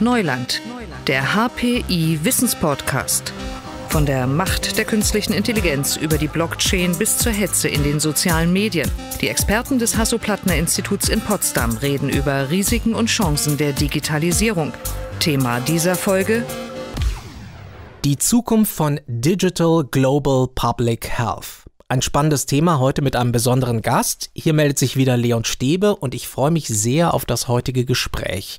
Neuland, der HPI Wissenspodcast. Von der Macht der künstlichen Intelligenz über die Blockchain bis zur Hetze in den sozialen Medien. Die Experten des Hasso-Plattner-Instituts in Potsdam reden über Risiken und Chancen der Digitalisierung. Thema dieser Folge: Die Zukunft von Digital Global Public Health. Ein spannendes Thema heute mit einem besonderen Gast. Hier meldet sich wieder Leon Stäbe und ich freue mich sehr auf das heutige Gespräch.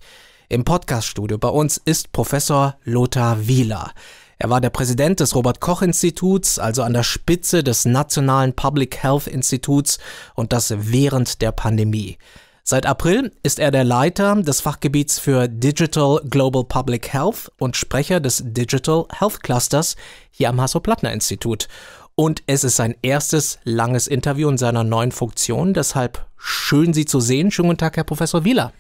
Im Podcaststudio bei uns ist Professor Lothar Wieler. Er war der Präsident des Robert Koch Instituts, also an der Spitze des Nationalen Public Health Instituts und das während der Pandemie. Seit April ist er der Leiter des Fachgebiets für Digital Global Public Health und Sprecher des Digital Health Clusters hier am Hasso-Plattner-Institut. Und es ist sein erstes langes Interview in seiner neuen Funktion, deshalb schön Sie zu sehen. Schönen guten Tag, Herr Professor Wieler.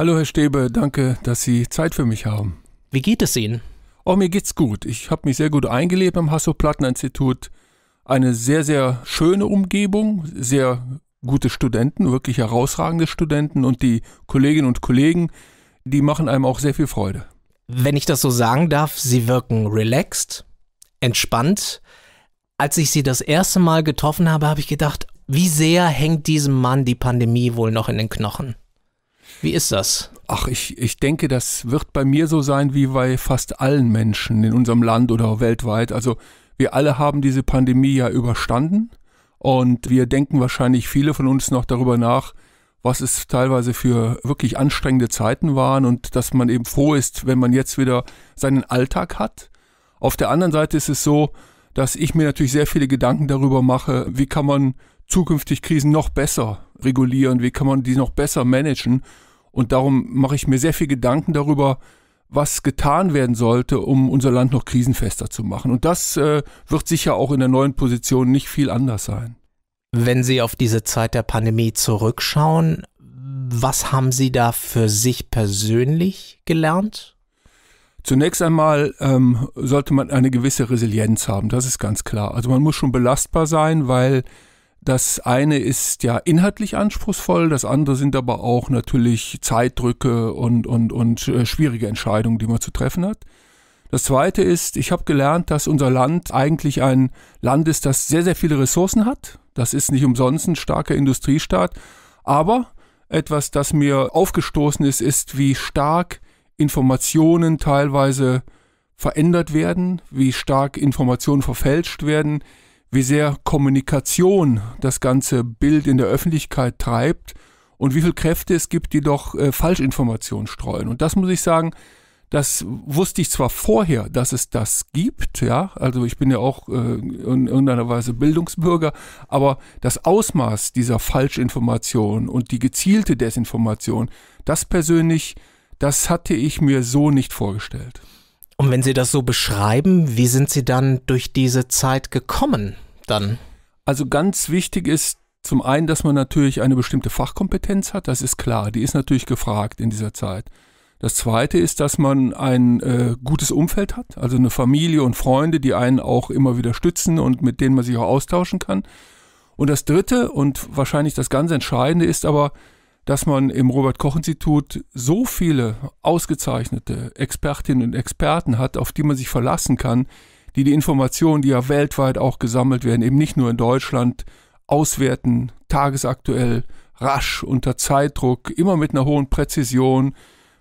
Hallo Herr Stäbe, danke, dass Sie Zeit für mich haben. Wie geht es Ihnen? Oh, mir geht's gut. Ich habe mich sehr gut eingelebt am Hasso-Platten-Institut. Eine sehr, sehr schöne Umgebung, sehr gute Studenten, wirklich herausragende Studenten und die Kolleginnen und Kollegen, die machen einem auch sehr viel Freude. Wenn ich das so sagen darf, sie wirken relaxed, entspannt. Als ich sie das erste Mal getroffen habe, habe ich gedacht, wie sehr hängt diesem Mann die Pandemie wohl noch in den Knochen? Wie ist das? Ach, ich, ich denke, das wird bei mir so sein wie bei fast allen Menschen in unserem Land oder weltweit. Also wir alle haben diese Pandemie ja überstanden und wir denken wahrscheinlich viele von uns noch darüber nach, was es teilweise für wirklich anstrengende Zeiten waren und dass man eben froh ist, wenn man jetzt wieder seinen Alltag hat. Auf der anderen Seite ist es so, dass ich mir natürlich sehr viele Gedanken darüber mache, wie kann man zukünftig Krisen noch besser regulieren, wie kann man die noch besser managen. Und darum mache ich mir sehr viel Gedanken darüber, was getan werden sollte, um unser Land noch krisenfester zu machen. Und das äh, wird sicher auch in der neuen Position nicht viel anders sein. Wenn Sie auf diese Zeit der Pandemie zurückschauen, was haben Sie da für sich persönlich gelernt? Zunächst einmal ähm, sollte man eine gewisse Resilienz haben, das ist ganz klar. Also man muss schon belastbar sein, weil das eine ist ja inhaltlich anspruchsvoll, das andere sind aber auch natürlich Zeitdrücke und, und, und äh, schwierige Entscheidungen, die man zu treffen hat. Das zweite ist, ich habe gelernt, dass unser Land eigentlich ein Land ist, das sehr, sehr viele Ressourcen hat. Das ist nicht umsonst ein starker Industriestaat. Aber etwas, das mir aufgestoßen ist, ist, wie stark Informationen teilweise verändert werden, wie stark Informationen verfälscht werden, wie sehr Kommunikation das ganze Bild in der Öffentlichkeit treibt und wie viel Kräfte es gibt, die doch äh, Falschinformationen streuen. Und das muss ich sagen, das wusste ich zwar vorher, dass es das gibt, ja, also ich bin ja auch äh, in irgendeiner Weise Bildungsbürger, aber das Ausmaß dieser Falschinformation und die gezielte Desinformation, das persönlich, das hatte ich mir so nicht vorgestellt. Und wenn Sie das so beschreiben, wie sind Sie dann durch diese Zeit gekommen dann? Also ganz wichtig ist zum einen, dass man natürlich eine bestimmte Fachkompetenz hat, das ist klar, die ist natürlich gefragt in dieser Zeit. Das zweite ist, dass man ein äh, gutes Umfeld hat, also eine Familie und Freunde, die einen auch immer wieder stützen und mit denen man sich auch austauschen kann. Und das dritte und wahrscheinlich das ganz Entscheidende ist aber, dass man im Robert-Koch-Institut so viele ausgezeichnete Expertinnen und Experten hat, auf die man sich verlassen kann, die die Informationen, die ja weltweit auch gesammelt werden, eben nicht nur in Deutschland, auswerten, tagesaktuell, rasch, unter Zeitdruck, immer mit einer hohen Präzision,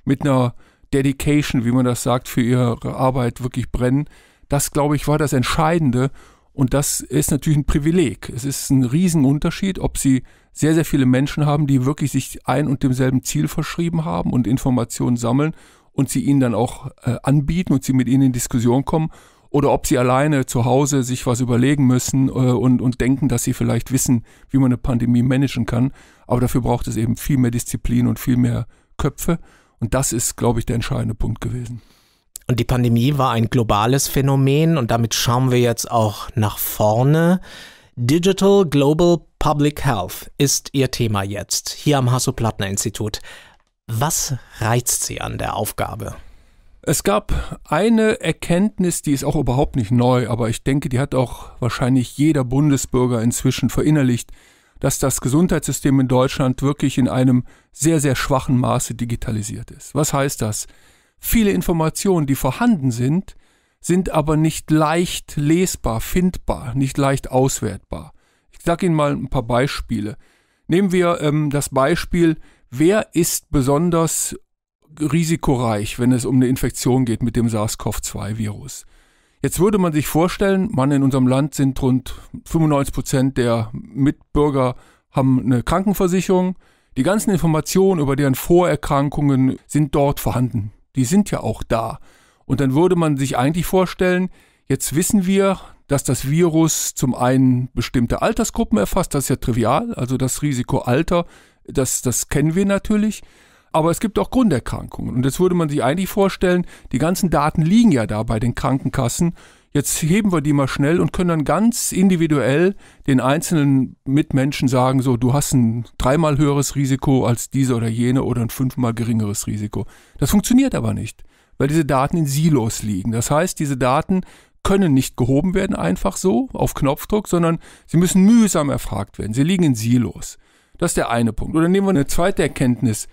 mit einer Dedication, wie man das sagt, für ihre Arbeit wirklich brennen. Das, glaube ich, war das Entscheidende. Und das ist natürlich ein Privileg. Es ist ein Riesenunterschied, ob Sie sehr, sehr viele Menschen haben, die wirklich sich ein und demselben Ziel verschrieben haben und Informationen sammeln und sie ihnen dann auch äh, anbieten und sie mit ihnen in Diskussion kommen oder ob sie alleine zu Hause sich was überlegen müssen äh, und, und denken, dass sie vielleicht wissen, wie man eine Pandemie managen kann. Aber dafür braucht es eben viel mehr Disziplin und viel mehr Köpfe. Und das ist, glaube ich, der entscheidende Punkt gewesen. Und die Pandemie war ein globales Phänomen und damit schauen wir jetzt auch nach vorne. Digital Global Public Health ist Ihr Thema jetzt hier am Hasso-Plattner-Institut. Was reizt Sie an der Aufgabe? Es gab eine Erkenntnis, die ist auch überhaupt nicht neu, aber ich denke, die hat auch wahrscheinlich jeder Bundesbürger inzwischen verinnerlicht, dass das Gesundheitssystem in Deutschland wirklich in einem sehr, sehr schwachen Maße digitalisiert ist. Was heißt das? Viele Informationen, die vorhanden sind, sind aber nicht leicht lesbar, findbar, nicht leicht auswertbar. Ich sage Ihnen mal ein paar Beispiele. Nehmen wir ähm, das Beispiel, wer ist besonders risikoreich, wenn es um eine Infektion geht mit dem SARS-CoV-2-Virus. Jetzt würde man sich vorstellen, man in unserem Land sind rund 95 Prozent der Mitbürger haben eine Krankenversicherung. Die ganzen Informationen über deren Vorerkrankungen sind dort vorhanden. Die sind ja auch da. Und dann würde man sich eigentlich vorstellen, jetzt wissen wir, dass das Virus zum einen bestimmte Altersgruppen erfasst, das ist ja trivial, also das Risiko Alter, das, das kennen wir natürlich. Aber es gibt auch Grunderkrankungen. Und jetzt würde man sich eigentlich vorstellen, die ganzen Daten liegen ja da bei den Krankenkassen jetzt heben wir die mal schnell und können dann ganz individuell den einzelnen Mitmenschen sagen, so, du hast ein dreimal höheres Risiko als diese oder jene oder ein fünfmal geringeres Risiko. Das funktioniert aber nicht, weil diese Daten in Silos liegen. Das heißt, diese Daten können nicht gehoben werden einfach so auf Knopfdruck, sondern sie müssen mühsam erfragt werden. Sie liegen in Silos. Das ist der eine Punkt. Oder nehmen wir eine zweite Erkenntnis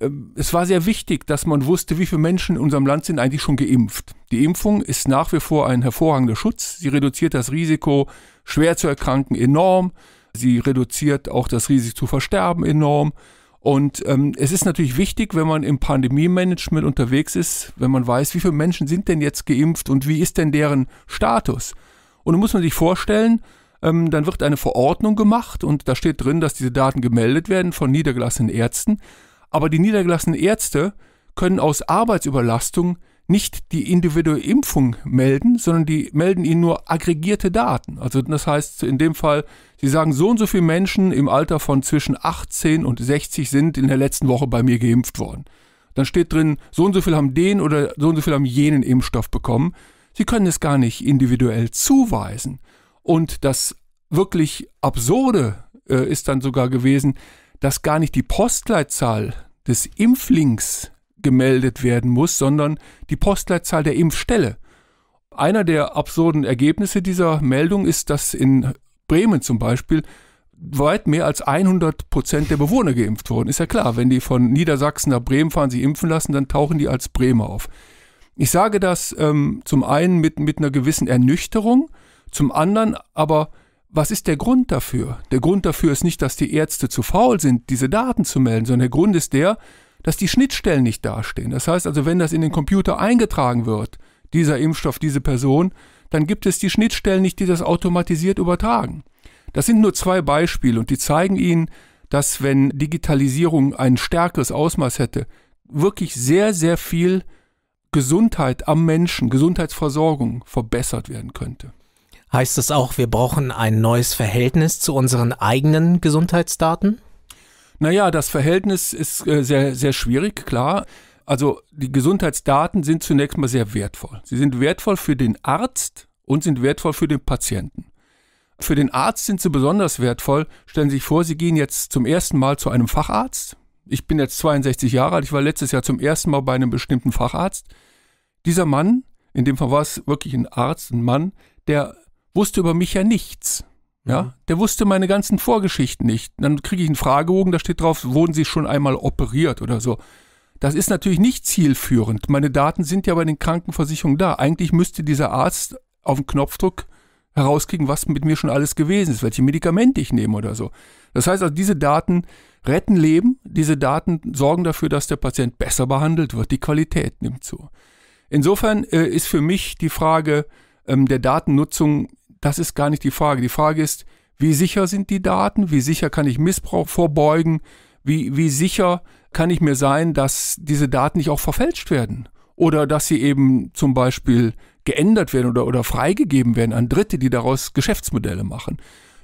ähm, es war sehr wichtig, dass man wusste, wie viele Menschen in unserem Land sind eigentlich schon geimpft. Die Impfung ist nach wie vor ein hervorragender Schutz. Sie reduziert das Risiko, schwer zu erkranken, enorm. Sie reduziert auch das Risiko zu versterben enorm. Und ähm, es ist natürlich wichtig, wenn man im Pandemie-Management unterwegs ist, wenn man weiß, wie viele Menschen sind denn jetzt geimpft und wie ist denn deren Status. Und dann muss man sich vorstellen, ähm, dann wird eine Verordnung gemacht und da steht drin, dass diese Daten gemeldet werden von niedergelassenen Ärzten aber die niedergelassenen Ärzte können aus Arbeitsüberlastung nicht die individuelle Impfung melden, sondern die melden ihnen nur aggregierte Daten. Also das heißt in dem Fall, sie sagen, so und so viele Menschen im Alter von zwischen 18 und 60 sind in der letzten Woche bei mir geimpft worden. Dann steht drin, so und so viel haben den oder so und so viel haben jenen Impfstoff bekommen. Sie können es gar nicht individuell zuweisen. Und das wirklich Absurde äh, ist dann sogar gewesen, dass gar nicht die Postleitzahl des Impflings gemeldet werden muss, sondern die Postleitzahl der Impfstelle. Einer der absurden Ergebnisse dieser Meldung ist, dass in Bremen zum Beispiel weit mehr als 100 Prozent der Bewohner geimpft wurden. Ist ja klar, wenn die von Niedersachsen nach Bremen fahren, sie impfen lassen, dann tauchen die als Bremer auf. Ich sage das ähm, zum einen mit, mit einer gewissen Ernüchterung, zum anderen aber was ist der Grund dafür? Der Grund dafür ist nicht, dass die Ärzte zu faul sind, diese Daten zu melden, sondern der Grund ist der, dass die Schnittstellen nicht dastehen. Das heißt also, wenn das in den Computer eingetragen wird, dieser Impfstoff, diese Person, dann gibt es die Schnittstellen nicht, die das automatisiert übertragen. Das sind nur zwei Beispiele und die zeigen Ihnen, dass wenn Digitalisierung ein stärkeres Ausmaß hätte, wirklich sehr, sehr viel Gesundheit am Menschen, Gesundheitsversorgung verbessert werden könnte. Heißt das auch, wir brauchen ein neues Verhältnis zu unseren eigenen Gesundheitsdaten? Naja, das Verhältnis ist äh, sehr, sehr schwierig, klar. Also die Gesundheitsdaten sind zunächst mal sehr wertvoll. Sie sind wertvoll für den Arzt und sind wertvoll für den Patienten. Für den Arzt sind sie besonders wertvoll. Stellen Sie sich vor, Sie gehen jetzt zum ersten Mal zu einem Facharzt. Ich bin jetzt 62 Jahre alt, ich war letztes Jahr zum ersten Mal bei einem bestimmten Facharzt. Dieser Mann, in dem Fall war es wirklich ein Arzt, ein Mann, der wusste über mich ja nichts. Mhm. Ja, der wusste meine ganzen Vorgeschichten nicht. Dann kriege ich einen Fragebogen, da steht drauf, wurden Sie schon einmal operiert oder so. Das ist natürlich nicht zielführend. Meine Daten sind ja bei den Krankenversicherungen da. Eigentlich müsste dieser Arzt auf den Knopfdruck herauskriegen, was mit mir schon alles gewesen ist, welche Medikamente ich nehme oder so. Das heißt also, diese Daten retten Leben, diese Daten sorgen dafür, dass der Patient besser behandelt wird, die Qualität nimmt zu. Insofern äh, ist für mich die Frage ähm, der Datennutzung das ist gar nicht die Frage. Die Frage ist, wie sicher sind die Daten? Wie sicher kann ich Missbrauch vorbeugen? Wie, wie sicher kann ich mir sein, dass diese Daten nicht auch verfälscht werden? Oder dass sie eben zum Beispiel geändert werden oder, oder freigegeben werden an Dritte, die daraus Geschäftsmodelle machen?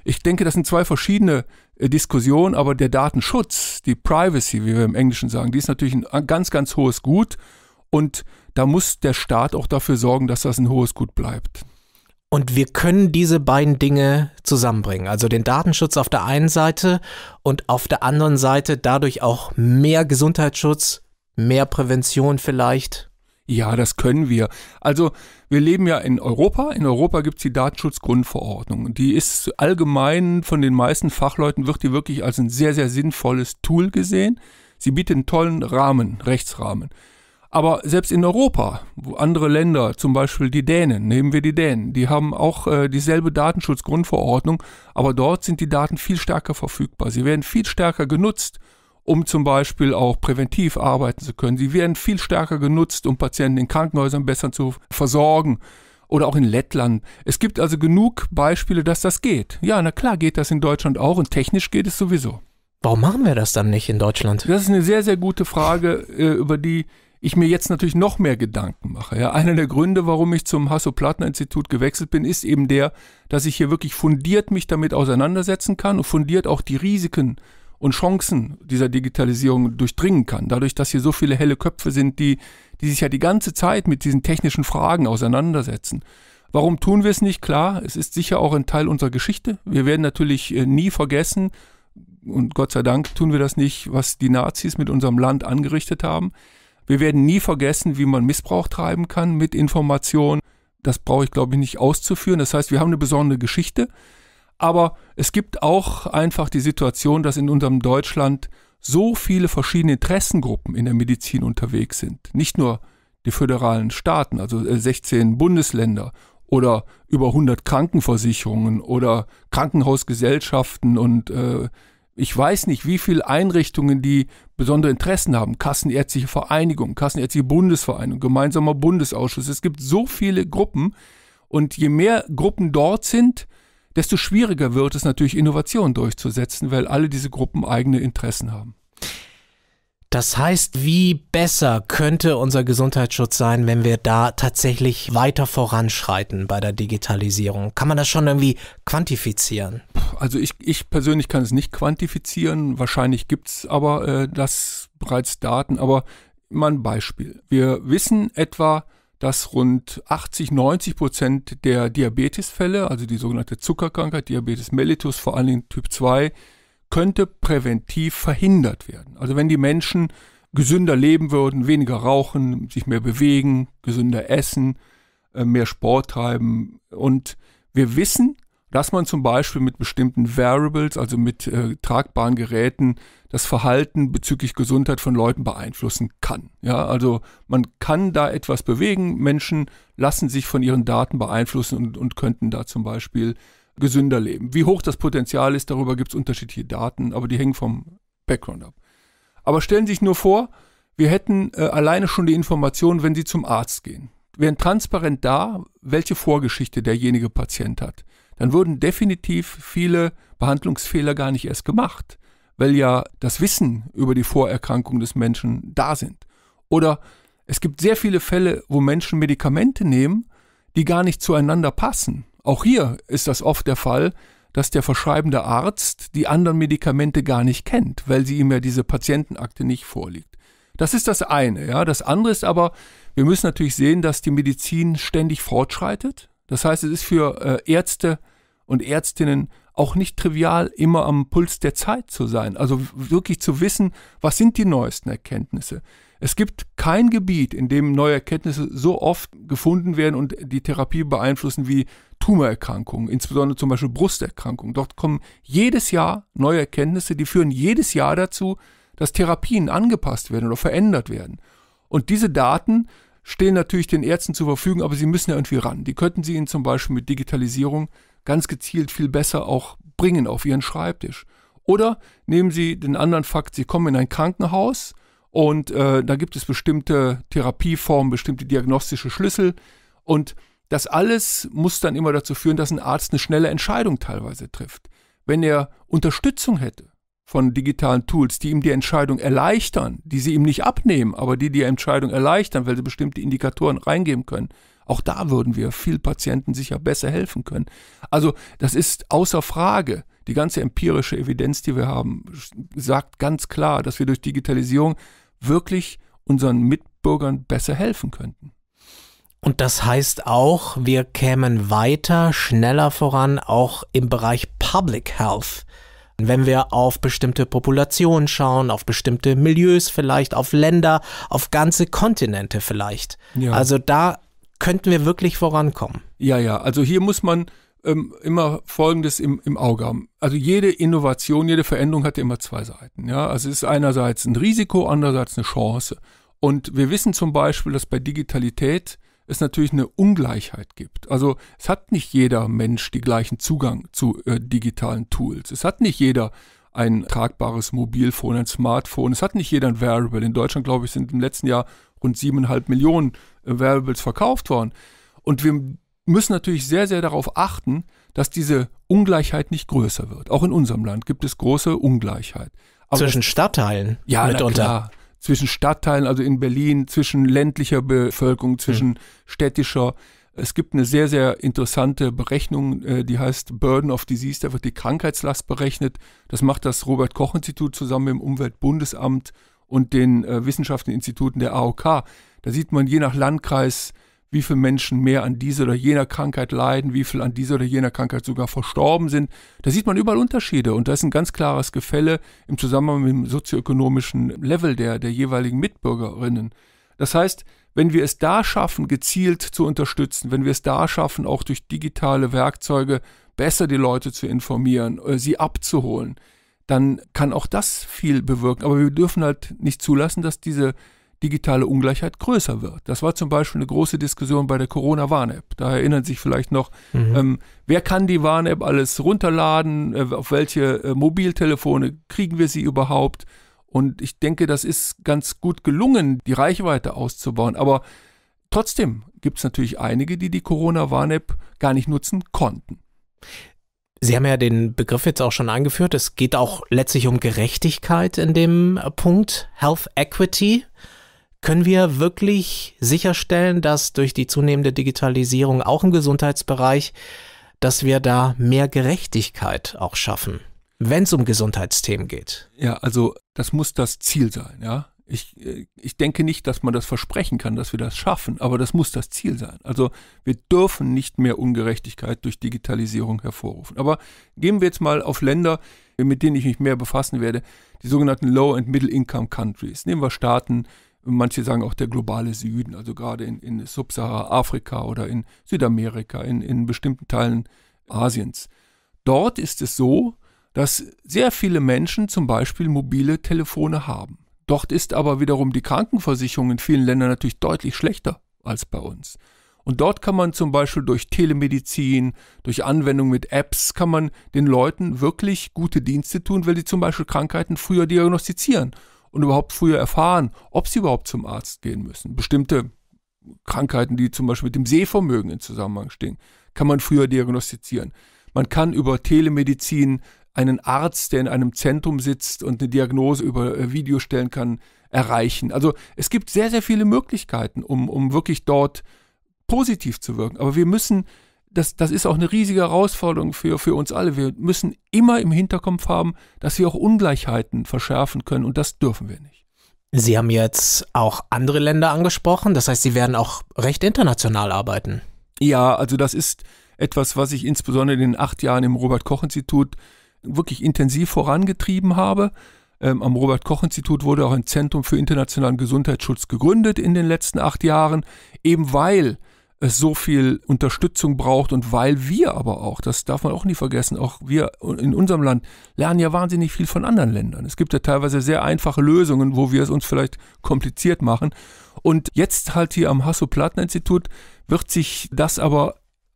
Ich denke, das sind zwei verschiedene äh, Diskussionen, aber der Datenschutz, die Privacy, wie wir im Englischen sagen, die ist natürlich ein ganz, ganz hohes Gut. Und da muss der Staat auch dafür sorgen, dass das ein hohes Gut bleibt. Und wir können diese beiden Dinge zusammenbringen. Also den Datenschutz auf der einen Seite und auf der anderen Seite dadurch auch mehr Gesundheitsschutz, mehr Prävention vielleicht. Ja, das können wir. Also wir leben ja in Europa. In Europa gibt es die Datenschutzgrundverordnung. Die ist allgemein von den meisten Fachleuten, wird die wirklich als ein sehr, sehr sinnvolles Tool gesehen. Sie bietet einen tollen Rahmen, Rechtsrahmen. Aber selbst in Europa, wo andere Länder, zum Beispiel die Dänen, nehmen wir die Dänen, die haben auch äh, dieselbe Datenschutzgrundverordnung, aber dort sind die Daten viel stärker verfügbar. Sie werden viel stärker genutzt, um zum Beispiel auch präventiv arbeiten zu können. Sie werden viel stärker genutzt, um Patienten in Krankenhäusern besser zu versorgen oder auch in Lettland. Es gibt also genug Beispiele, dass das geht. Ja, na klar geht das in Deutschland auch und technisch geht es sowieso. Warum machen wir das dann nicht in Deutschland? Das ist eine sehr, sehr gute Frage, äh, über die ich mir jetzt natürlich noch mehr Gedanken mache. Ja, einer der Gründe, warum ich zum hasso platner institut gewechselt bin, ist eben der, dass ich hier wirklich fundiert mich damit auseinandersetzen kann und fundiert auch die Risiken und Chancen dieser Digitalisierung durchdringen kann. Dadurch, dass hier so viele helle Köpfe sind, die, die sich ja die ganze Zeit mit diesen technischen Fragen auseinandersetzen. Warum tun wir es nicht? Klar, es ist sicher auch ein Teil unserer Geschichte. Wir werden natürlich äh, nie vergessen, und Gott sei Dank tun wir das nicht, was die Nazis mit unserem Land angerichtet haben. Wir werden nie vergessen, wie man Missbrauch treiben kann mit Informationen. Das brauche ich, glaube ich, nicht auszuführen. Das heißt, wir haben eine besondere Geschichte. Aber es gibt auch einfach die Situation, dass in unserem Deutschland so viele verschiedene Interessengruppen in der Medizin unterwegs sind. Nicht nur die föderalen Staaten, also 16 äh, Bundesländer oder über 100 Krankenversicherungen oder Krankenhausgesellschaften und äh, ich weiß nicht, wie viele Einrichtungen, die besondere Interessen haben, Kassenärztliche Vereinigung, Kassenärztliche Bundesvereinigung, gemeinsamer Bundesausschuss. Es gibt so viele Gruppen und je mehr Gruppen dort sind, desto schwieriger wird es natürlich, Innovationen durchzusetzen, weil alle diese Gruppen eigene Interessen haben. Das heißt, wie besser könnte unser Gesundheitsschutz sein, wenn wir da tatsächlich weiter voranschreiten bei der Digitalisierung? Kann man das schon irgendwie quantifizieren? Also ich, ich persönlich kann es nicht quantifizieren. Wahrscheinlich gibt es aber äh, das bereits Daten. Aber mal ein Beispiel. Wir wissen etwa, dass rund 80, 90 Prozent der Diabetesfälle, also die sogenannte Zuckerkrankheit, Diabetes mellitus, vor allen Dingen Typ 2, könnte präventiv verhindert werden. Also wenn die Menschen gesünder leben würden, weniger rauchen, sich mehr bewegen, gesünder essen, äh, mehr Sport treiben. Und wir wissen, dass man zum Beispiel mit bestimmten Variables, also mit äh, tragbaren Geräten, das Verhalten bezüglich Gesundheit von Leuten beeinflussen kann. Ja, also man kann da etwas bewegen. Menschen lassen sich von ihren Daten beeinflussen und, und könnten da zum Beispiel gesünder leben. Wie hoch das Potenzial ist, darüber gibt es unterschiedliche Daten, aber die hängen vom Background ab. Aber stellen Sie sich nur vor, wir hätten äh, alleine schon die Information, wenn Sie zum Arzt gehen. Wären transparent da, welche Vorgeschichte derjenige Patient hat. Dann würden definitiv viele Behandlungsfehler gar nicht erst gemacht, weil ja das Wissen über die Vorerkrankung des Menschen da sind. Oder es gibt sehr viele Fälle, wo Menschen Medikamente nehmen, die gar nicht zueinander passen. Auch hier ist das oft der Fall, dass der verschreibende Arzt die anderen Medikamente gar nicht kennt, weil sie ihm ja diese Patientenakte nicht vorliegt. Das ist das eine. Ja. Das andere ist aber, wir müssen natürlich sehen, dass die Medizin ständig fortschreitet. Das heißt, es ist für äh, Ärzte und Ärztinnen auch nicht trivial, immer am Puls der Zeit zu sein. Also wirklich zu wissen, was sind die neuesten Erkenntnisse. Es gibt kein Gebiet, in dem neue Erkenntnisse so oft gefunden werden und die Therapie beeinflussen wie Tumorerkrankungen, insbesondere zum Beispiel Brusterkrankungen. Dort kommen jedes Jahr neue Erkenntnisse, die führen jedes Jahr dazu, dass Therapien angepasst werden oder verändert werden. Und diese Daten stehen natürlich den Ärzten zur Verfügung, aber sie müssen ja irgendwie ran. Die könnten sie ihnen zum Beispiel mit Digitalisierung ganz gezielt viel besser auch bringen auf ihren Schreibtisch. Oder nehmen Sie den anderen Fakt, Sie kommen in ein Krankenhaus und äh, da gibt es bestimmte Therapieformen, bestimmte diagnostische Schlüssel. Und das alles muss dann immer dazu führen, dass ein Arzt eine schnelle Entscheidung teilweise trifft. Wenn er Unterstützung hätte von digitalen Tools, die ihm die Entscheidung erleichtern, die sie ihm nicht abnehmen, aber die die Entscheidung erleichtern, weil sie bestimmte Indikatoren reingeben können, auch da würden wir viel Patienten sicher besser helfen können. Also das ist außer Frage. Die ganze empirische Evidenz, die wir haben, sagt ganz klar, dass wir durch Digitalisierung wirklich unseren Mitbürgern besser helfen könnten. Und das heißt auch, wir kämen weiter, schneller voran, auch im Bereich Public Health. Wenn wir auf bestimmte Populationen schauen, auf bestimmte Milieus vielleicht, auf Länder, auf ganze Kontinente vielleicht. Ja. Also da könnten wir wirklich vorankommen. Ja, ja, also hier muss man ähm, immer Folgendes im, im Auge haben. Also jede Innovation, jede Veränderung hat ja immer zwei Seiten. Ja? Also es ist einerseits ein Risiko, andererseits eine Chance. Und wir wissen zum Beispiel, dass bei Digitalität es natürlich eine Ungleichheit gibt. Also es hat nicht jeder Mensch die gleichen Zugang zu äh, digitalen Tools. Es hat nicht jeder ein tragbares Mobilfon, ein Smartphone. Es hat nicht jeder ein Wearable. In Deutschland, glaube ich, sind im letzten Jahr rund siebeneinhalb Millionen äh, Variables verkauft worden. Und wir müssen natürlich sehr, sehr darauf achten, dass diese Ungleichheit nicht größer wird. Auch in unserem Land gibt es große Ungleichheit. Aber zwischen Stadtteilen? Ja, mitunter. Klar, zwischen Stadtteilen, also in Berlin, zwischen ländlicher Bevölkerung, zwischen hm. städtischer. Es gibt eine sehr, sehr interessante Berechnung, äh, die heißt Burden of Disease, da wird die Krankheitslast berechnet. Das macht das Robert Koch Institut zusammen mit dem Umweltbundesamt und den äh, wissenschaftlichen Instituten der AOK. Da sieht man je nach Landkreis wie viele Menschen mehr an dieser oder jener Krankheit leiden, wie viele an dieser oder jener Krankheit sogar verstorben sind. Da sieht man überall Unterschiede und da ist ein ganz klares Gefälle im Zusammenhang mit dem sozioökonomischen Level der, der jeweiligen Mitbürgerinnen. Das heißt, wenn wir es da schaffen, gezielt zu unterstützen, wenn wir es da schaffen, auch durch digitale Werkzeuge besser die Leute zu informieren, äh, sie abzuholen, dann kann auch das viel bewirken. Aber wir dürfen halt nicht zulassen, dass diese digitale Ungleichheit größer wird. Das war zum Beispiel eine große Diskussion bei der Corona-Warn-App. Da erinnern sich vielleicht noch, mhm. ähm, wer kann die Warn-App alles runterladen, äh, auf welche äh, Mobiltelefone kriegen wir sie überhaupt. Und ich denke, das ist ganz gut gelungen, die Reichweite auszubauen. Aber trotzdem gibt es natürlich einige, die die Corona-Warn-App gar nicht nutzen konnten. Sie haben ja den Begriff jetzt auch schon angeführt. Es geht auch letztlich um Gerechtigkeit in dem äh, Punkt, Health Equity. Können wir wirklich sicherstellen, dass durch die zunehmende Digitalisierung auch im Gesundheitsbereich, dass wir da mehr Gerechtigkeit auch schaffen, wenn es um Gesundheitsthemen geht? Ja, also das muss das Ziel sein, ja. Ich, äh, ich denke nicht, dass man das versprechen kann, dass wir das schaffen, aber das muss das Ziel sein. Also wir dürfen nicht mehr Ungerechtigkeit durch Digitalisierung hervorrufen. Aber gehen wir jetzt mal auf Länder, mit denen ich mich mehr befassen werde, die sogenannten Low- and Middle-Income-Countries. Nehmen wir Staaten manche sagen auch der globale Süden, also gerade in, in Subsahara-Afrika oder in Südamerika, in, in bestimmten Teilen Asiens. Dort ist es so, dass sehr viele Menschen zum Beispiel mobile Telefone haben. Dort ist aber wiederum die Krankenversicherung in vielen Ländern natürlich deutlich schlechter als bei uns. Und dort kann man zum Beispiel durch Telemedizin, durch Anwendung mit Apps, kann man den Leuten wirklich gute Dienste tun, weil sie zum Beispiel Krankheiten früher diagnostizieren und überhaupt früher erfahren, ob sie überhaupt zum Arzt gehen müssen. Bestimmte Krankheiten, die zum Beispiel mit dem Sehvermögen in Zusammenhang stehen, kann man früher diagnostizieren. Man kann über Telemedizin einen Arzt, der in einem Zentrum sitzt und eine Diagnose über äh, Video stellen kann, erreichen. Also es gibt sehr, sehr viele Möglichkeiten, um, um wirklich dort positiv zu wirken. Aber wir müssen das, das ist auch eine riesige Herausforderung für, für uns alle. Wir müssen immer im Hinterkopf haben, dass wir auch Ungleichheiten verschärfen können und das dürfen wir nicht. Sie haben jetzt auch andere Länder angesprochen, das heißt, Sie werden auch recht international arbeiten. Ja, also das ist etwas, was ich insbesondere in den acht Jahren im Robert Koch Institut wirklich intensiv vorangetrieben habe. Ähm, am Robert Koch Institut wurde auch ein Zentrum für internationalen Gesundheitsschutz gegründet in den letzten acht Jahren, eben weil es so viel Unterstützung braucht und weil wir aber auch, das darf man auch nie vergessen, auch wir in unserem Land lernen ja wahnsinnig viel von anderen Ländern. Es gibt ja teilweise sehr einfache Lösungen, wo wir es uns vielleicht kompliziert machen. Und jetzt halt hier am Hasso-Plattner-Institut wird sich das aber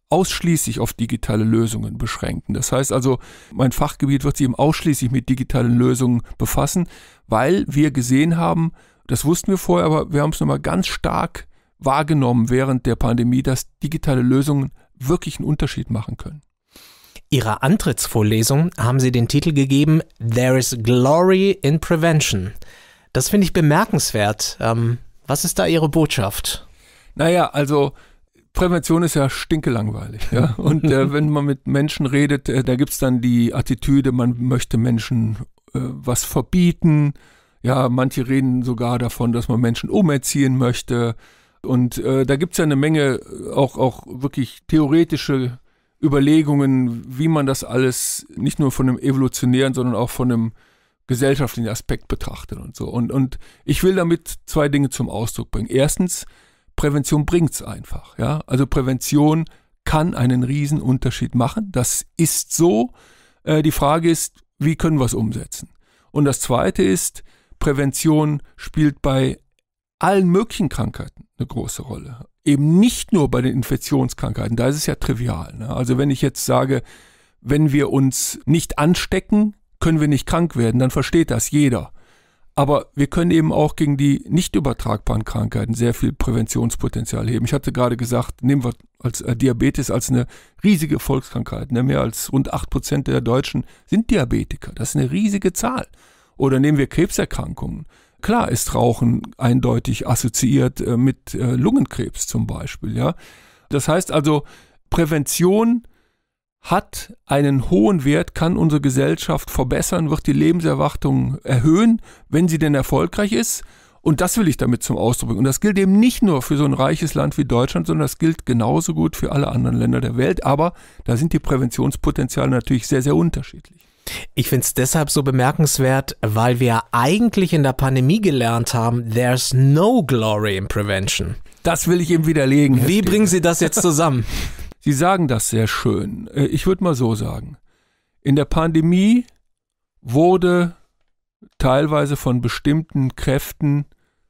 ausschließlich auf digitale Lösungen beschränken. Das heißt also, mein Fachgebiet wird sich eben ausschließlich mit digitalen Lösungen befassen, weil wir gesehen haben, das wussten wir vorher, aber wir haben es nochmal ganz stark wahrgenommen während der Pandemie, dass digitale Lösungen wirklich einen Unterschied machen können. Ihrer Antrittsvorlesung haben Sie den Titel gegeben There is Glory in Prevention. Das finde ich bemerkenswert. Ähm, was ist da Ihre Botschaft? Naja, also Prävention ist ja stinkelangweilig. Ja? Und äh, wenn man mit Menschen redet, äh, da gibt es dann die Attitüde, man möchte Menschen äh, was verbieten. Ja, manche reden sogar davon, dass man Menschen umerziehen möchte. Und äh, da gibt es ja eine Menge äh, auch, auch wirklich theoretische Überlegungen, wie man das alles nicht nur von einem evolutionären, sondern auch von einem gesellschaftlichen Aspekt betrachtet und so. Und, und ich will damit zwei Dinge zum Ausdruck bringen. Erstens, Prävention bringt es einfach. Ja? Also Prävention kann einen riesen Unterschied machen. Das ist so. Äh, die Frage ist, wie können wir es umsetzen? Und das Zweite ist, Prävention spielt bei allen möglichen Krankheiten eine große Rolle. Eben nicht nur bei den Infektionskrankheiten, da ist es ja trivial. Ne? Also wenn ich jetzt sage, wenn wir uns nicht anstecken, können wir nicht krank werden, dann versteht das jeder. Aber wir können eben auch gegen die nicht übertragbaren Krankheiten sehr viel Präventionspotenzial heben. Ich hatte gerade gesagt, nehmen wir als äh, Diabetes als eine riesige Volkskrankheit. Ne? Mehr als rund 8% der Deutschen sind Diabetiker. Das ist eine riesige Zahl. Oder nehmen wir Krebserkrankungen. Klar ist Rauchen eindeutig assoziiert äh, mit äh, Lungenkrebs zum Beispiel. Ja? Das heißt also, Prävention hat einen hohen Wert, kann unsere Gesellschaft verbessern, wird die Lebenserwartung erhöhen, wenn sie denn erfolgreich ist. Und das will ich damit zum Ausdruck bringen. Und das gilt eben nicht nur für so ein reiches Land wie Deutschland, sondern das gilt genauso gut für alle anderen Länder der Welt. Aber da sind die Präventionspotenziale natürlich sehr, sehr unterschiedlich. Ich finde es deshalb so bemerkenswert, weil wir eigentlich in der Pandemie gelernt haben, there's no glory in prevention. Das will ich ihm widerlegen. Wie Steve. bringen Sie das jetzt zusammen? Sie sagen das sehr schön. Äh, ich würde mal so sagen. In der Pandemie wurde teilweise von bestimmten Kräften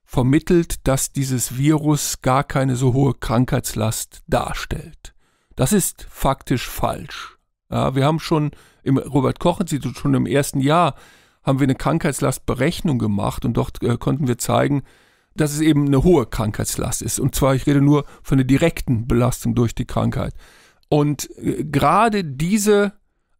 vermittelt, dass dieses Virus gar keine so hohe Krankheitslast darstellt. Das ist faktisch falsch. Ja, wir haben schon im Robert-Koch-Institut schon im ersten Jahr haben wir eine Krankheitslastberechnung gemacht und dort äh, konnten wir zeigen, dass es eben eine hohe Krankheitslast ist. Und zwar, ich rede nur von der direkten Belastung durch die Krankheit. Und äh, gerade diese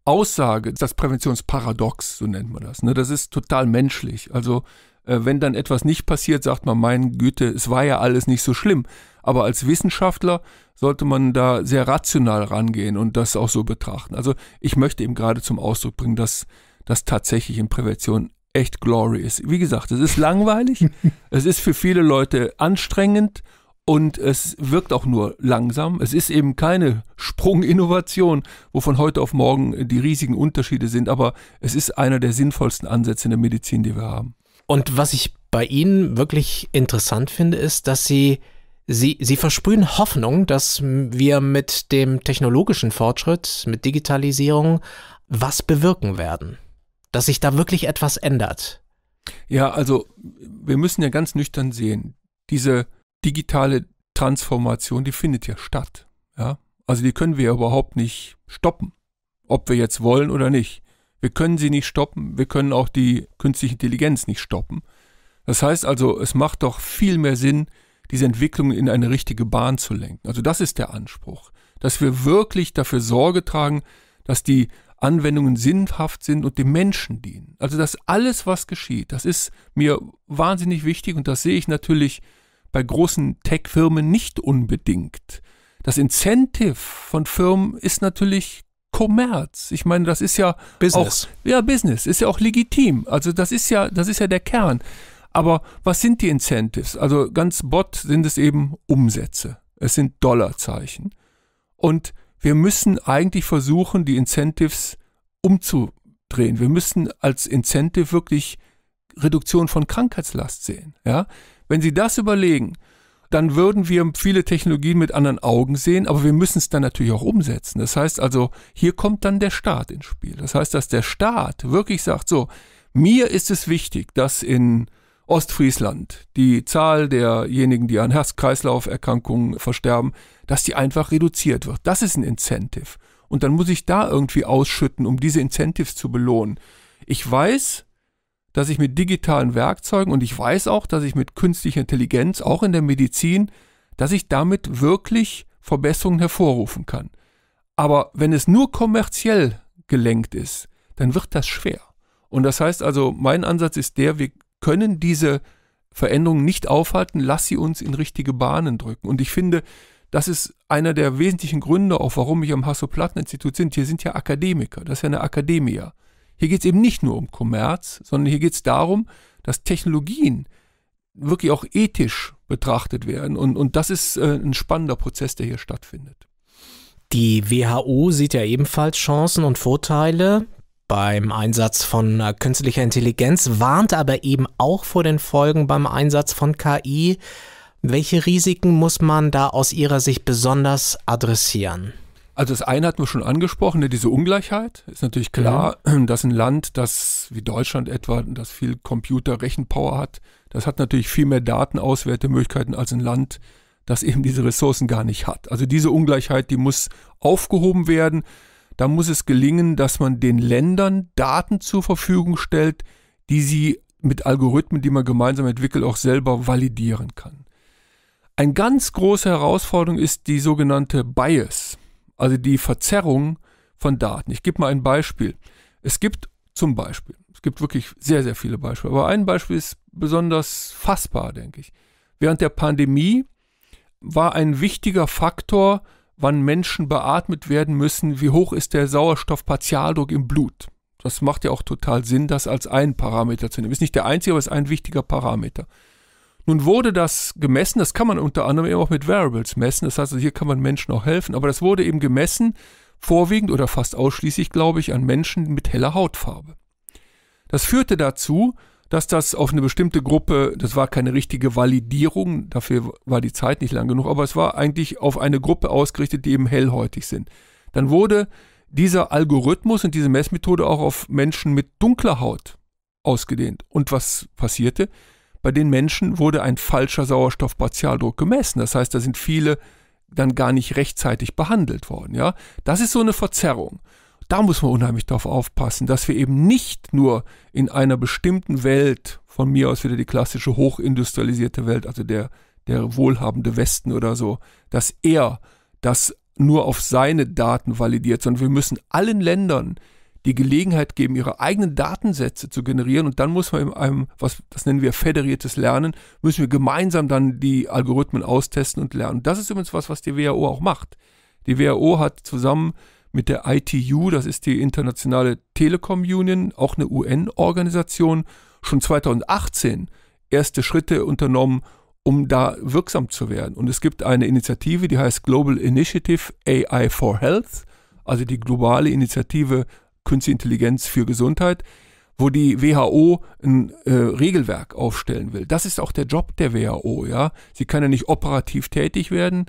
Aussage, das Präventionsparadox, so nennt man das, ne, das ist total menschlich. Also äh, wenn dann etwas nicht passiert, sagt man, mein Güte, es war ja alles nicht so schlimm. Aber als Wissenschaftler sollte man da sehr rational rangehen und das auch so betrachten. Also ich möchte eben gerade zum Ausdruck bringen, dass das tatsächlich in Prävention echt Glory ist. Wie gesagt, es ist langweilig, es ist für viele Leute anstrengend und es wirkt auch nur langsam. Es ist eben keine Sprunginnovation, wo von heute auf morgen die riesigen Unterschiede sind, aber es ist einer der sinnvollsten Ansätze in der Medizin, die wir haben. Und was ich bei Ihnen wirklich interessant finde, ist, dass Sie Sie, Sie versprühen Hoffnung, dass wir mit dem technologischen Fortschritt, mit Digitalisierung was bewirken werden. Dass sich da wirklich etwas ändert. Ja, also wir müssen ja ganz nüchtern sehen, diese digitale Transformation, die findet ja statt. Ja? Also die können wir ja überhaupt nicht stoppen, ob wir jetzt wollen oder nicht. Wir können sie nicht stoppen, wir können auch die künstliche Intelligenz nicht stoppen. Das heißt also, es macht doch viel mehr Sinn, diese Entwicklung in eine richtige Bahn zu lenken. Also das ist der Anspruch, dass wir wirklich dafür Sorge tragen, dass die Anwendungen sinnhaft sind und dem Menschen dienen. Also dass alles, was geschieht, das ist mir wahnsinnig wichtig und das sehe ich natürlich bei großen Tech-Firmen nicht unbedingt. Das Incentive von Firmen ist natürlich Kommerz. Ich meine, das ist ja Business. Auch, ja, Business ist ja auch legitim. Also das ist ja, das ist ja der Kern. Aber was sind die Incentives? Also ganz bot sind es eben Umsätze. Es sind Dollarzeichen. Und wir müssen eigentlich versuchen, die Incentives umzudrehen. Wir müssen als Incentive wirklich Reduktion von Krankheitslast sehen. Ja? Wenn Sie das überlegen, dann würden wir viele Technologien mit anderen Augen sehen, aber wir müssen es dann natürlich auch umsetzen. Das heißt also, hier kommt dann der Staat ins Spiel. Das heißt, dass der Staat wirklich sagt, so, mir ist es wichtig, dass in Ostfriesland, die Zahl derjenigen, die an Herz-Kreislauf-Erkrankungen versterben, dass die einfach reduziert wird. Das ist ein Incentive. Und dann muss ich da irgendwie ausschütten, um diese Incentives zu belohnen. Ich weiß, dass ich mit digitalen Werkzeugen und ich weiß auch, dass ich mit künstlicher Intelligenz, auch in der Medizin, dass ich damit wirklich Verbesserungen hervorrufen kann. Aber wenn es nur kommerziell gelenkt ist, dann wird das schwer. Und das heißt also, mein Ansatz ist der, wir können diese Veränderungen nicht aufhalten, lass sie uns in richtige Bahnen drücken. Und ich finde, das ist einer der wesentlichen Gründe, auch warum ich am Hasso-Platten-Institut sind. Hier sind ja Akademiker, das ist ja eine Akademie. Hier geht es eben nicht nur um Kommerz, sondern hier geht es darum, dass Technologien wirklich auch ethisch betrachtet werden. Und, und das ist äh, ein spannender Prozess, der hier stattfindet. Die WHO sieht ja ebenfalls Chancen und Vorteile beim Einsatz von äh, künstlicher Intelligenz, warnt aber eben auch vor den Folgen beim Einsatz von KI. Welche Risiken muss man da aus Ihrer Sicht besonders adressieren? Also das eine hatten wir schon angesprochen, ne, diese Ungleichheit. Ist natürlich klar, mhm. dass ein Land, das wie Deutschland etwa, das viel Computer-Rechenpower hat, das hat natürlich viel mehr Datenauswertemöglichkeiten als ein Land, das eben diese Ressourcen gar nicht hat. Also diese Ungleichheit, die muss aufgehoben werden. Da muss es gelingen, dass man den Ländern Daten zur Verfügung stellt, die sie mit Algorithmen, die man gemeinsam entwickelt, auch selber validieren kann. Eine ganz große Herausforderung ist die sogenannte Bias, also die Verzerrung von Daten. Ich gebe mal ein Beispiel. Es gibt zum Beispiel, es gibt wirklich sehr, sehr viele Beispiele, aber ein Beispiel ist besonders fassbar, denke ich. Während der Pandemie war ein wichtiger Faktor, wann Menschen beatmet werden müssen, wie hoch ist der Sauerstoffpartialdruck im Blut. Das macht ja auch total Sinn, das als einen Parameter zu nehmen. Ist nicht der einzige, aber ist ein wichtiger Parameter. Nun wurde das gemessen, das kann man unter anderem eben auch mit Variables messen, das heißt, hier kann man Menschen auch helfen, aber das wurde eben gemessen, vorwiegend oder fast ausschließlich, glaube ich, an Menschen mit heller Hautfarbe. Das führte dazu, dass das auf eine bestimmte Gruppe, das war keine richtige Validierung, dafür war die Zeit nicht lang genug, aber es war eigentlich auf eine Gruppe ausgerichtet, die eben hellhäutig sind. Dann wurde dieser Algorithmus und diese Messmethode auch auf Menschen mit dunkler Haut ausgedehnt. Und was passierte? Bei den Menschen wurde ein falscher Sauerstoffpartialdruck gemessen. Das heißt, da sind viele dann gar nicht rechtzeitig behandelt worden. Ja? Das ist so eine Verzerrung da muss man unheimlich darauf aufpassen, dass wir eben nicht nur in einer bestimmten Welt, von mir aus wieder die klassische hochindustrialisierte Welt, also der, der wohlhabende Westen oder so, dass er das nur auf seine Daten validiert, sondern wir müssen allen Ländern die Gelegenheit geben, ihre eigenen Datensätze zu generieren und dann muss man in einem, was das nennen wir federiertes Lernen, müssen wir gemeinsam dann die Algorithmen austesten und lernen. Das ist übrigens was, was die WHO auch macht. Die WHO hat zusammen mit der ITU, das ist die Internationale Telekom Union, auch eine UN-Organisation, schon 2018 erste Schritte unternommen, um da wirksam zu werden. Und es gibt eine Initiative, die heißt Global Initiative AI for Health, also die globale Initiative Künstliche Intelligenz für Gesundheit, wo die WHO ein äh, Regelwerk aufstellen will. Das ist auch der Job der WHO, ja. Sie kann ja nicht operativ tätig werden,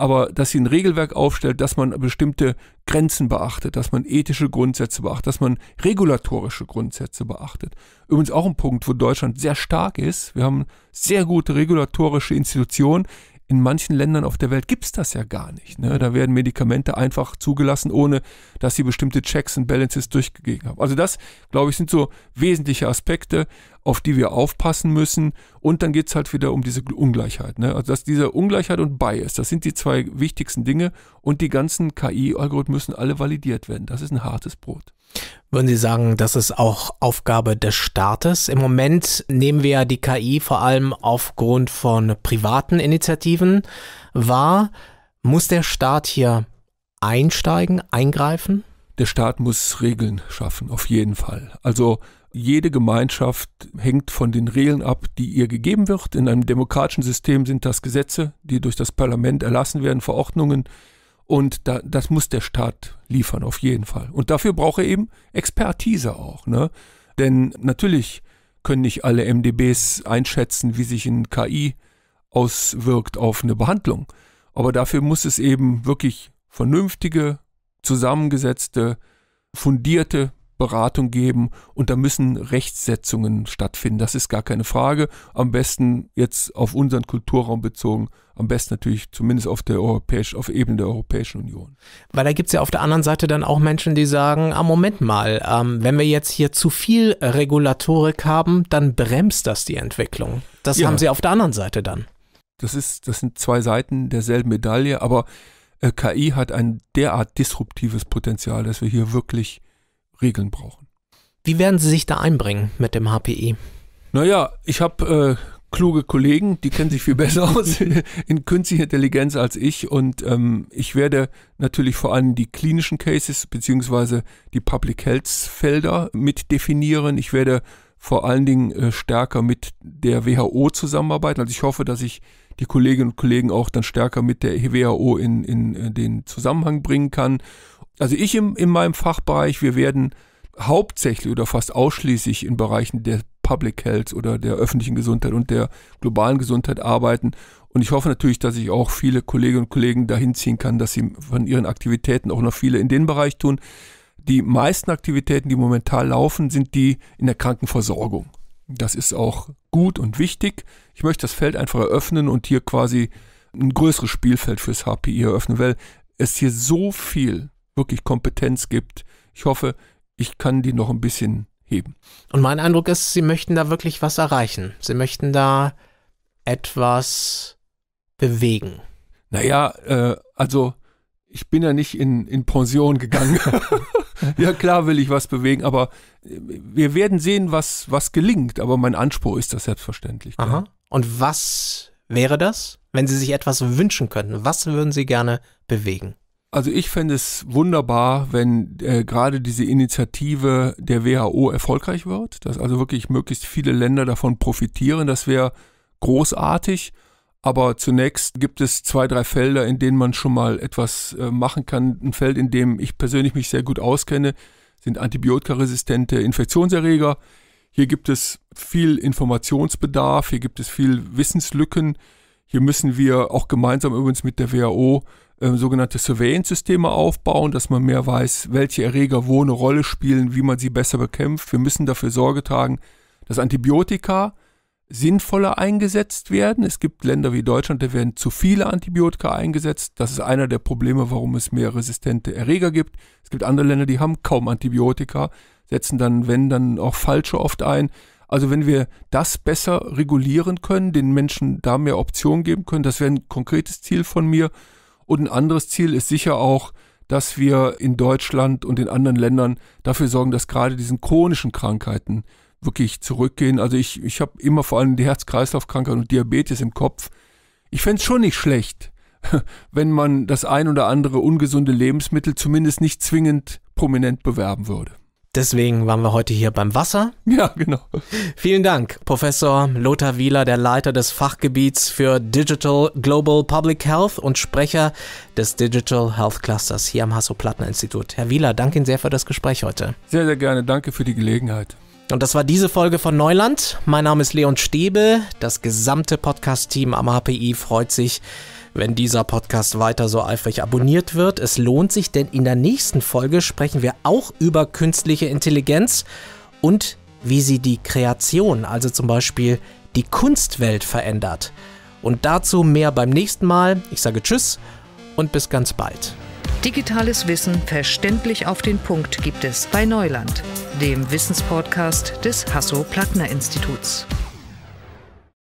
aber dass sie ein Regelwerk aufstellt, dass man bestimmte Grenzen beachtet, dass man ethische Grundsätze beachtet, dass man regulatorische Grundsätze beachtet. Übrigens auch ein Punkt, wo Deutschland sehr stark ist. Wir haben sehr gute regulatorische Institutionen. In manchen Ländern auf der Welt gibt es das ja gar nicht. Ne? Da werden Medikamente einfach zugelassen, ohne dass sie bestimmte Checks und Balances durchgegeben haben. Also das, glaube ich, sind so wesentliche Aspekte auf die wir aufpassen müssen. Und dann geht es halt wieder um diese Ungleichheit. Ne? Also dass diese Ungleichheit und Bias, das sind die zwei wichtigsten Dinge. Und die ganzen KI-Algorithmen müssen alle validiert werden. Das ist ein hartes Brot. Würden Sie sagen, das ist auch Aufgabe des Staates? Im Moment nehmen wir ja die KI vor allem aufgrund von privaten Initiativen wahr. Muss der Staat hier einsteigen, eingreifen? Der Staat muss Regeln schaffen, auf jeden Fall. Also jede Gemeinschaft hängt von den Regeln ab, die ihr gegeben wird. In einem demokratischen System sind das Gesetze, die durch das Parlament erlassen werden, Verordnungen. Und da, das muss der Staat liefern, auf jeden Fall. Und dafür braucht er eben Expertise auch. Ne? Denn natürlich können nicht alle MDBs einschätzen, wie sich ein KI auswirkt auf eine Behandlung. Aber dafür muss es eben wirklich vernünftige, zusammengesetzte, fundierte Beratung geben und da müssen Rechtssetzungen stattfinden. Das ist gar keine Frage. Am besten jetzt auf unseren Kulturraum bezogen, am besten natürlich zumindest auf der europäischen, auf Ebene der Europäischen Union. Weil da gibt es ja auf der anderen Seite dann auch Menschen, die sagen, ah, Moment mal, ähm, wenn wir jetzt hier zu viel Regulatorik haben, dann bremst das die Entwicklung. Das ja. haben sie auf der anderen Seite dann. Das ist, das sind zwei Seiten derselben Medaille, aber äh, KI hat ein derart disruptives Potenzial, dass wir hier wirklich Regeln brauchen. Wie werden Sie sich da einbringen mit dem HPI? E? Naja, ich habe äh, kluge Kollegen, die kennen sich viel besser aus in künstlicher Intelligenz als ich und ähm, ich werde natürlich vor allem die klinischen Cases bzw. die Public Health Felder mit definieren. Ich werde vor allen Dingen äh, stärker mit der WHO zusammenarbeiten. Also ich hoffe, dass ich die Kolleginnen und Kollegen auch dann stärker mit der WHO in, in, in äh, den Zusammenhang bringen kann also ich im, in meinem Fachbereich, wir werden hauptsächlich oder fast ausschließlich in Bereichen der Public Health oder der öffentlichen Gesundheit und der globalen Gesundheit arbeiten. Und ich hoffe natürlich, dass ich auch viele Kolleginnen und Kollegen dahin ziehen kann, dass sie von ihren Aktivitäten auch noch viele in den Bereich tun. Die meisten Aktivitäten, die momentan laufen, sind die in der Krankenversorgung. Das ist auch gut und wichtig. Ich möchte das Feld einfach eröffnen und hier quasi ein größeres Spielfeld fürs HPI eröffnen, weil es hier so viel wirklich Kompetenz gibt. Ich hoffe, ich kann die noch ein bisschen heben. Und mein Eindruck ist, Sie möchten da wirklich was erreichen. Sie möchten da etwas bewegen. Naja, äh, also ich bin ja nicht in, in Pension gegangen. ja, klar will ich was bewegen, aber äh, wir werden sehen, was, was gelingt. Aber mein Anspruch ist das selbstverständlich. Aha. Und was wäre das, wenn Sie sich etwas wünschen könnten? Was würden Sie gerne bewegen? Also ich fände es wunderbar, wenn äh, gerade diese Initiative der WHO erfolgreich wird, dass also wirklich möglichst viele Länder davon profitieren. Das wäre großartig. Aber zunächst gibt es zwei, drei Felder, in denen man schon mal etwas äh, machen kann. Ein Feld, in dem ich persönlich mich sehr gut auskenne, sind antibiotikaresistente Infektionserreger. Hier gibt es viel Informationsbedarf, hier gibt es viel Wissenslücken. Hier müssen wir auch gemeinsam übrigens mit der WHO ähm, sogenannte Surveillance-Systeme aufbauen, dass man mehr weiß, welche Erreger wo eine Rolle spielen, wie man sie besser bekämpft. Wir müssen dafür Sorge tragen, dass Antibiotika sinnvoller eingesetzt werden. Es gibt Länder wie Deutschland, da werden zu viele Antibiotika eingesetzt. Das ist einer der Probleme, warum es mehr resistente Erreger gibt. Es gibt andere Länder, die haben kaum Antibiotika, setzen dann, wenn, dann auch falsche oft ein. Also wenn wir das besser regulieren können, den Menschen da mehr Optionen geben können, das wäre ein konkretes Ziel von mir. Und ein anderes Ziel ist sicher auch, dass wir in Deutschland und in anderen Ländern dafür sorgen, dass gerade diesen chronischen Krankheiten wirklich zurückgehen. Also ich, ich habe immer vor allem die Herz-Kreislauf-Krankheit und Diabetes im Kopf. Ich fände es schon nicht schlecht, wenn man das ein oder andere ungesunde Lebensmittel zumindest nicht zwingend prominent bewerben würde. Deswegen waren wir heute hier beim Wasser. Ja, genau. Vielen Dank, Professor Lothar Wieler, der Leiter des Fachgebiets für Digital Global Public Health und Sprecher des Digital Health Clusters hier am Hasso-Plattner-Institut. Herr Wieler, danke Ihnen sehr für das Gespräch heute. Sehr, sehr gerne. Danke für die Gelegenheit. Und das war diese Folge von Neuland. Mein Name ist Leon Stäbe. Das gesamte Podcast-Team am HPI freut sich, wenn dieser Podcast weiter so eifrig abonniert wird. Es lohnt sich, denn in der nächsten Folge sprechen wir auch über künstliche Intelligenz und wie sie die Kreation, also zum Beispiel die Kunstwelt verändert. Und dazu mehr beim nächsten Mal. Ich sage Tschüss und bis ganz bald. Digitales Wissen verständlich auf den Punkt gibt es bei Neuland, dem Wissenspodcast des Hasso-Plattner-Instituts.